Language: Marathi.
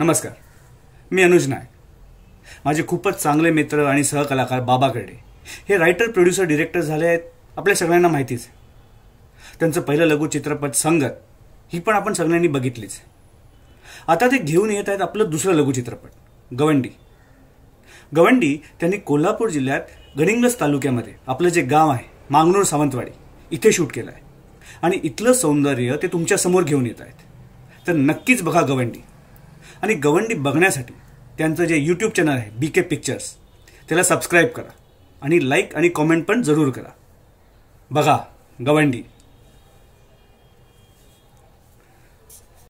नमस्कार मी अनुज नायक माझे खूपच चांगले मित्र आणि सहकलाकार बाबा कर्डे हे रायटर प्रोड्युसर डिरेक्टर झाले आहेत आपल्या सगळ्यांना माहितीच आहे त्यांचं पहिलं लघुचित्रपट संगत ही पण आपण सगळ्यांनी बघितलीच आता ते घेऊन येत आहेत आपलं दुसरं लघु चित्रपट गवंडी गवंडी त्यांनी कोल्हापूर जिल्ह्यात गडिंगस तालुक्यामध्ये आपलं जे गाव आहे मांगनूर सावंतवाडी इथे शूट केलं आहे आणि इथलं सौंदर्य ते तुमच्यासमोर घेऊन येत आहेत तर नक्कीच बघा गवंडी आणि गवंडी बघण्यासाठी त्यांचं जे यूट्यूब चॅनल आहे बी के पिक्चर्स त्याला सबस्क्राईब करा आणि लाईक आणि कॉमेंट पण जरूर करा बघा गवंडी